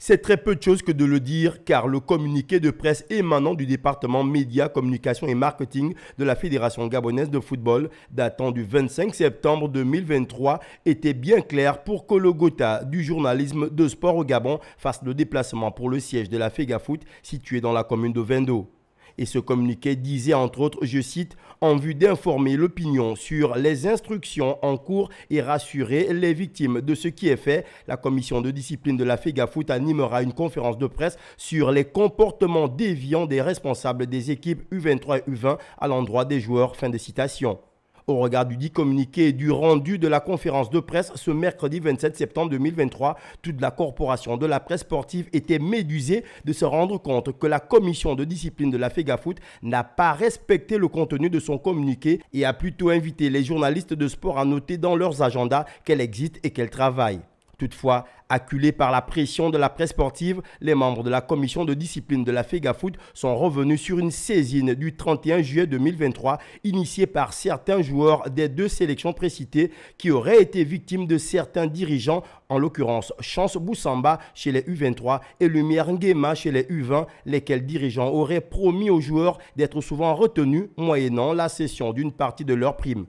C'est très peu de choses que de le dire car le communiqué de presse émanant du département médias, communication et marketing de la Fédération gabonaise de football datant du 25 septembre 2023 était bien clair pour que le Gotha du journalisme de sport au Gabon fasse le déplacement pour le siège de la FEGAFOOT situé dans la commune de Vendo et ce communiqué disait entre autres, je cite, en vue d'informer l'opinion sur les instructions en cours et rassurer les victimes de ce qui est fait, la commission de discipline de la FEGAFOOT animera une conférence de presse sur les comportements déviants des responsables des équipes U23 et U20 à l'endroit des joueurs. Fin de citation au regard du dit communiqué et du rendu de la conférence de presse ce mercredi 27 septembre 2023. Toute la corporation de la presse sportive était médusée de se rendre compte que la commission de discipline de la FEGAFOOT n'a pas respecté le contenu de son communiqué et a plutôt invité les journalistes de sport à noter dans leurs agendas qu'elle existe et qu'elle travaille. Toutefois, acculés par la pression de la presse sportive, les membres de la commission de discipline de la Fega sont revenus sur une saisine du 31 juillet 2023 initiée par certains joueurs des deux sélections précitées qui auraient été victimes de certains dirigeants, en l'occurrence Chance Boussamba chez les U23 et Lumière Nguema chez les U20, lesquels dirigeants auraient promis aux joueurs d'être souvent retenus moyennant la cession d'une partie de leur primes.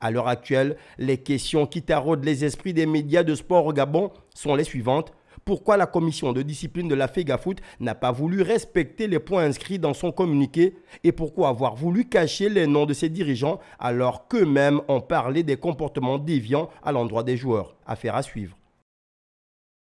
À l'heure actuelle, les questions qui taraudent les esprits des médias de sport au Gabon sont les suivantes. Pourquoi la commission de discipline de la Foot n'a pas voulu respecter les points inscrits dans son communiqué et pourquoi avoir voulu cacher les noms de ses dirigeants alors qu'eux-mêmes ont parlé des comportements déviants à l'endroit des joueurs Affaire à suivre.